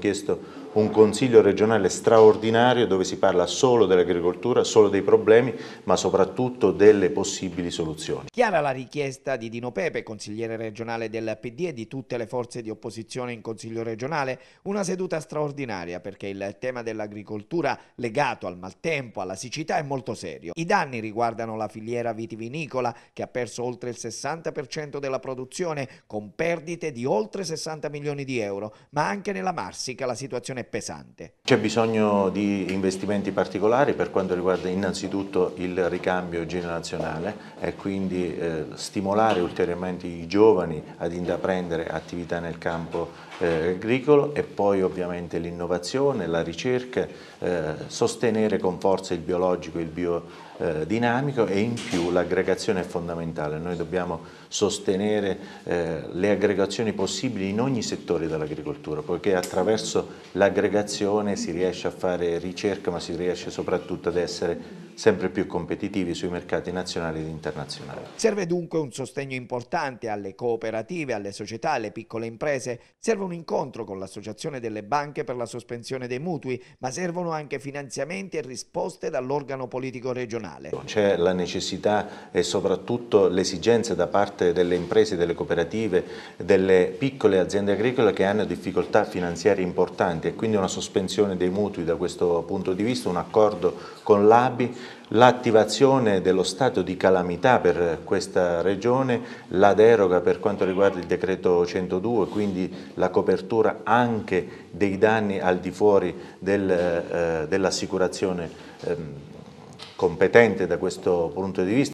que esto un consiglio regionale straordinario dove si parla solo dell'agricoltura, solo dei problemi, ma soprattutto delle possibili soluzioni. Chiara la richiesta di Dino Pepe, consigliere regionale del PD e di tutte le forze di opposizione in consiglio regionale, una seduta straordinaria perché il tema dell'agricoltura legato al maltempo, alla siccità è molto serio. I danni riguardano la filiera vitivinicola che ha perso oltre il 60% della produzione con perdite di oltre 60 milioni di euro, ma anche nella Marsica la situazione situazione pesante. C'è bisogno di investimenti particolari per quanto riguarda innanzitutto il ricambio generazionale e quindi eh, stimolare ulteriormente i giovani ad intraprendere attività nel campo eh, agricolo e poi ovviamente l'innovazione, la ricerca, eh, sostenere con forza il biologico e il biodinamico e in più l'aggregazione è fondamentale. Noi dobbiamo sostenere eh, le aggregazioni possibili in ogni settore dell'agricoltura, poiché attraverso la aggregazione si riesce a fare ricerca ma si riesce soprattutto ad essere sempre più competitivi sui mercati nazionali ed internazionali. Serve dunque un sostegno importante alle cooperative, alle società, alle piccole imprese. Serve un incontro con l'Associazione delle Banche per la sospensione dei mutui, ma servono anche finanziamenti e risposte dall'organo politico regionale. C'è la necessità e soprattutto l'esigenza da parte delle imprese, delle cooperative, delle piccole aziende agricole che hanno difficoltà finanziarie importanti e quindi una sospensione dei mutui da questo punto di vista, un accordo con l'ABI l'attivazione dello stato di calamità per questa regione, la deroga per quanto riguarda il decreto 102, quindi la copertura anche dei danni al di fuori del, eh, dell'assicurazione eh, competente da questo punto di vista.